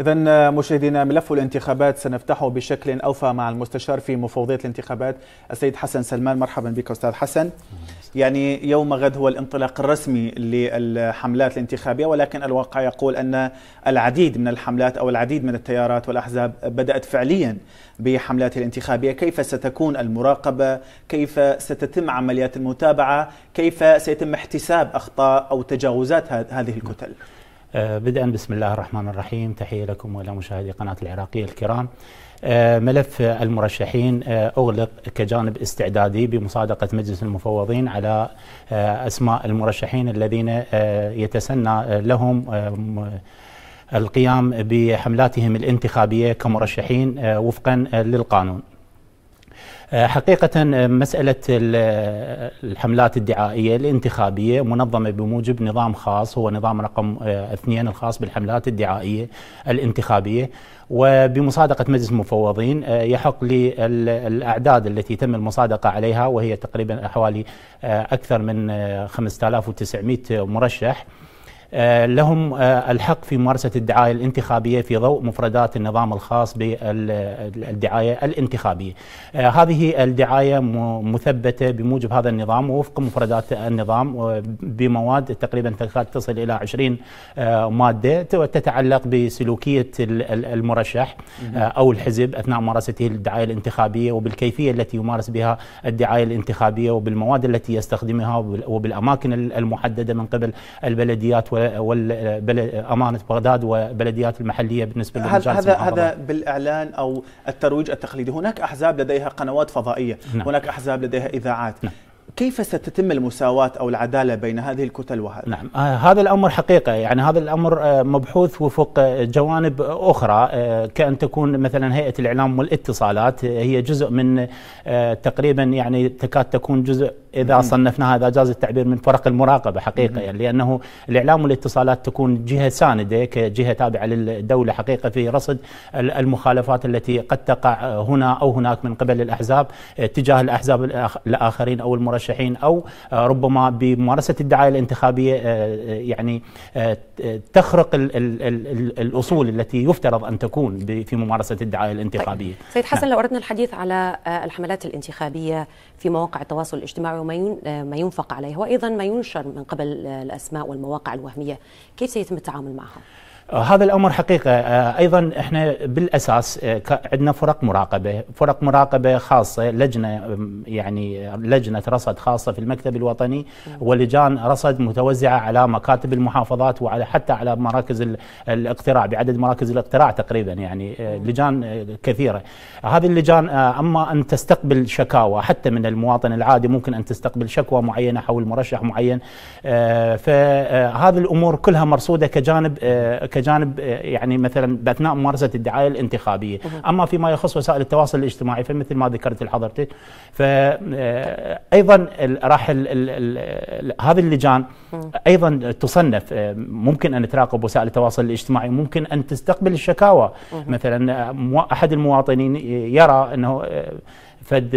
إذا مشاهدينا ملف الانتخابات سنفتحه بشكل أوفى مع المستشار في مفوضية الانتخابات السيد حسن سلمان مرحبا بك أستاذ حسن يعني يوم غد هو الانطلاق الرسمي للحملات الانتخابية ولكن الواقع يقول أن العديد من الحملات أو العديد من التيارات والأحزاب بدأت فعليا بحملاتها الانتخابية كيف ستكون المراقبة كيف ستتم عمليات المتابعة كيف سيتم احتساب أخطاء أو تجاوزات هذه الكتل آه، بدءا بسم الله الرحمن الرحيم تحية لكم وإلى مشاهدي قناة العراقية الكرام آه، ملف المرشحين آه، أغلق كجانب استعدادي بمصادقة مجلس المفوضين على أسماء المرشحين الذين يتسنى لهم القيام بحملاتهم الانتخابية كمرشحين وفقا للقانون حقيقة مسألة الحملات الدعائية الانتخابية منظمة بموجب نظام خاص هو نظام رقم آه، اثنين الخاص بالحملات الدعائية الانتخابية وبمصادقة مجلس المفوضين آه، يحق للأعداد التي تم المصادقة عليها وهي تقريبا حوالي آه، أكثر من 5900 مرشح آه، لهم آه، الحق في ممارسة الدعاية الانتخابية في ضوء مفردات النظام الخاص بالدعاية الانتخابية آه، هذه الدعاية مثبتة بموجب هذا النظام ووفق مفردات النظام بمواد تقريبا تصل إلى 20 مادة تتعلق بسلوكية المرشح أو الحزب أثناء ممارسته للدعاية الانتخابية وبالكيفية التي يمارس بها الدعاية الانتخابية وبالمواد التي يستخدمها وبالأماكن المحددة من قبل البلديات وامانه بغداد وبلديات المحليه بالنسبه للمجالس هذا هذا بالاعلان او الترويج التقليدي، هناك احزاب لديها قنوات فضائيه، نعم. هناك احزاب لديها اذاعات، نعم. كيف ستتم المساواة أو العدالة بين هذه الكتل وهذا؟ نعم آه هذا الأمر حقيقة يعني هذا الأمر آه مبحوث وفق جوانب أخرى آه كأن تكون مثلا هيئة الإعلام والاتصالات آه، هي جزء من آه، تقريبا يعني تكاد تكون جزء اذا صنفنا هذا جاز التعبير من فرق المراقبه حقيقه يعني لانه الاعلام والاتصالات تكون جهه سانده كجهه تابعه للدوله حقيقه في رصد المخالفات التي قد تقع هنا او هناك من قبل الاحزاب آه، تجاه الاحزاب الاخرين او المرشحين او آه، ربما بممارسه الدعايه الانتخابيه آه، يعني تخرق الـ الـ الـ الاصول التي يفترض ان تكون في ممارسه الدعايه طيب. الانتخابيه. طيب. سيد حسن نعم. لو اردنا الحديث على الحملات الانتخابيه في مواقع التواصل الاجتماعي وما ما ينفق عليه وأيضا ما ينشر من قبل الأسماء والمواقع الوهمية كيف سيتم التعامل معها؟ هذا الامر حقيقه آه، ايضا احنا بالاساس آه، عندنا فرق مراقبه، فرق مراقبه خاصه لجنه يعني آه، لجنه رصد خاصه في المكتب الوطني ولجان رصد متوزعه على مكاتب المحافظات وعلى حتى على مراكز الاقتراع بعدد مراكز الاقتراع تقريبا يعني لجان كثيره. هذه اللجان اما ان تستقبل شكاوى حتى من المواطن العادي ممكن ان تستقبل شكوى معينه حول مرشح معين فهذه الامور كلها مرصوده كجانب كجانب آه، يعني مثلا باثناء ممارسه الدعايه الانتخابيه، اما فيما يخص وسائل التواصل الاجتماعي فمثل ما ذكرت لحضرتك فايضا آه، راح هذه اللجان ايضا تصنف آه، ممكن ان تراقب وسائل التواصل الاجتماعي ممكن ان تستقبل الشكاوى مثلا احد المواطنين يرى انه فد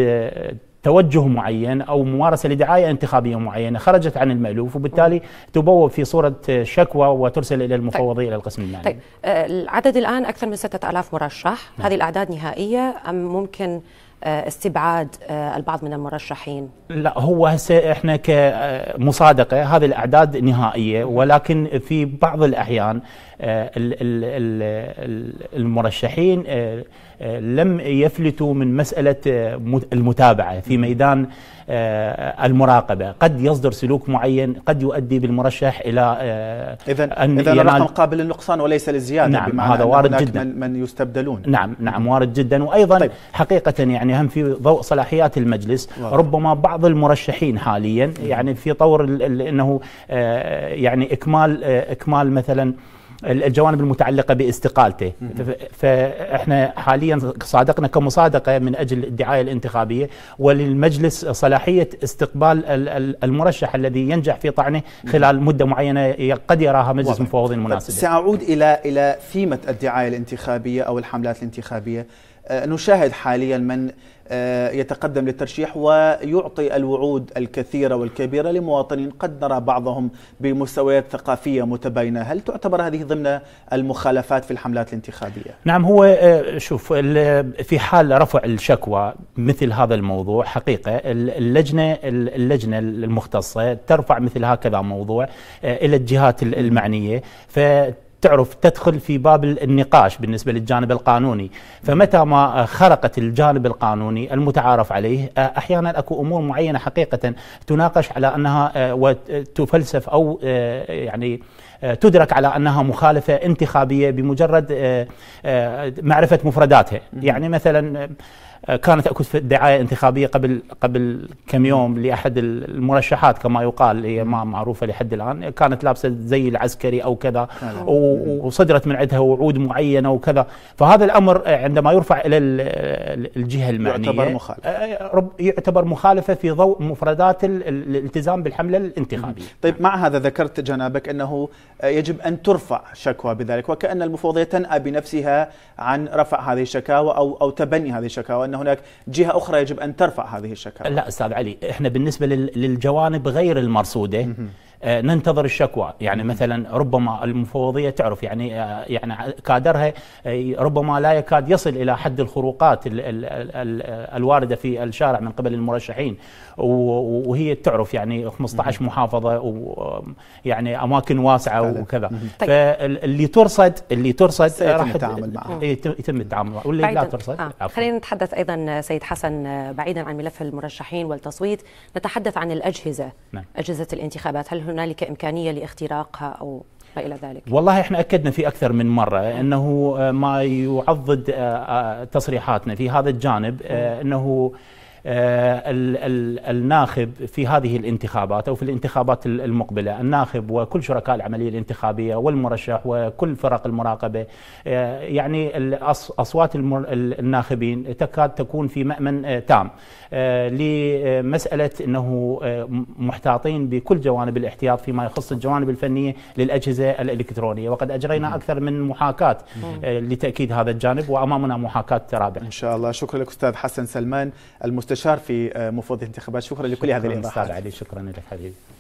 توجه معين او ممارسه لدعايه انتخابيه معينه خرجت عن المالوف وبالتالي تبوب في صوره شكوى وترسل الى المفوضيه طيب. الى القسم المالي. طيب آه، العدد الان اكثر من 6000 مرشح، نعم. هذه الاعداد نهائيه ام ممكن آه، استبعاد آه، البعض من المرشحين لا هو هسه احنا كمصادقه آه، هذه الاعداد نهائيه ولكن في بعض الاحيان المرشحين لم يفلتوا من مساله المتابعه في ميدان المراقبه قد يصدر سلوك معين قد يؤدي بالمرشح الى اذا اذا الرقم قابل للنقصان وليس للزياده نعم هذا وارد جدا من يستبدلون نعم نعم وارد جدا وايضا طيب. حقيقه يعني يهم في ضوء صلاحيات المجلس واضح. ربما بعض المرشحين حاليا يعني في طور انه آه، يعني اكمال آه، اكمال مثلا الجوانب المتعلقة باستقالته فإحنا حاليا صادقنا كمصادقة من أجل الدعاية الانتخابية وللمجلس صلاحية استقبال المرشح الذي ينجح في طعنه خلال مدة معينة قد يراها مجلس المفوضين المناسب طيب، سأعود إلى إلى فيمة الدعاية الانتخابية أو الحملات الانتخابية آه، نشاهد حاليا من آه، يتقدم للترشيح ويعطي الوعود الكثيرة والكبيرة لمواطنين قد نرى بعضهم بمستويات ثقافية متباينة هل تعتبر هذه ضمن المخالفات في الحملات الانتخابية؟ نعم هو آه، شوف في حال رفع الشكوى مثل هذا الموضوع حقيقة اللجنة اللجنة المختصة ترفع مثل هكذا موضوع إلى الجهات المعنية ف تعرف تدخل في باب النقاش بالنسبة للجانب القانوني فمتى ما خرقت الجانب القانوني المتعارف عليه آه، أحيانا أكو أمور معينة حقيقة تناقش على أنها آه، وتفلسف أو آه، يعني آه، تدرك على انها مخالفه انتخابيه بمجرد آه، آه، معرفه مفرداتها، يعني مثلا كانت اكو دعايه انتخابيه قبل قبل كم يوم لاحد المرشحات كما يقال هي ما معروفه لحد الان كانت لابسه زي العسكري او كذا نعم. وصدرت من عندها وعود معينه وكذا فهذا الامر عندما يرفع الى الجهه المعنيه يعتبر مخالفه يعتبر مخالفه في ضوء مفردات الالتزام بالحمله الانتخابيه طيب مع هذا ذكرت جنابك انه يجب أن ترفع شكوى بذلك وكأن المفوضية تنأى بنفسها عن رفع هذه الشكاوى أو أو تبني هذه الشكاوى أن هناك جهة أخرى يجب أن ترفع هذه الشكاوى لا أستاذ علي إحنا بالنسبة للجوانب غير المرصودة آه، ننتظر الشكوى يعني مثلا ربما المفوضيه تعرف يعني آه، يعني كادرها آه، ربما لا يكاد يصل الى حد الخروقات الوارده في الشارع من قبل المرشحين وهي تعرف يعني 15 محافظه ويعني اماكن واسعه وكذا طيب. فاللي ترصد اللي ترصد راح يتعامل معها إيه، يتم التعامل معها واللي لا ترصد آه. خلينا نتحدث ايضا سيد حسن بعيدا عن ملف المرشحين والتصويت نتحدث عن الاجهزه نعم. اجهزه الانتخابات هل هنالك امكانيه لاختراقها او ما الى ذلك؟ والله احنا اكدنا في اكثر من مره انه آه، ما يعضد آه، آه، تصريحاتنا في هذا الجانب انه آه، الناخب في هذه الانتخابات أو في الانتخابات المقبلة الناخب وكل شركاء العملية الانتخابية والمرشح وكل فرق المراقبة آه، يعني أصوات الناخبين تكاد تكون في مأمن آه، تام لمسألة أنه محتاطين بكل جوانب الاحتياط فيما يخص الجوانب الفنية للأجهزة الإلكترونية وقد أجرينا أكثر من محاكاة لتأكيد هذا الجانب وأمامنا محاكاة رابعة إن شاء الله شكرا لك أستاذ حسن سلمان المستشار مستشار في آه، مفوضيه الانتخابات شكرا لكل هذه الاضاءات علي شكرا لك حبيبي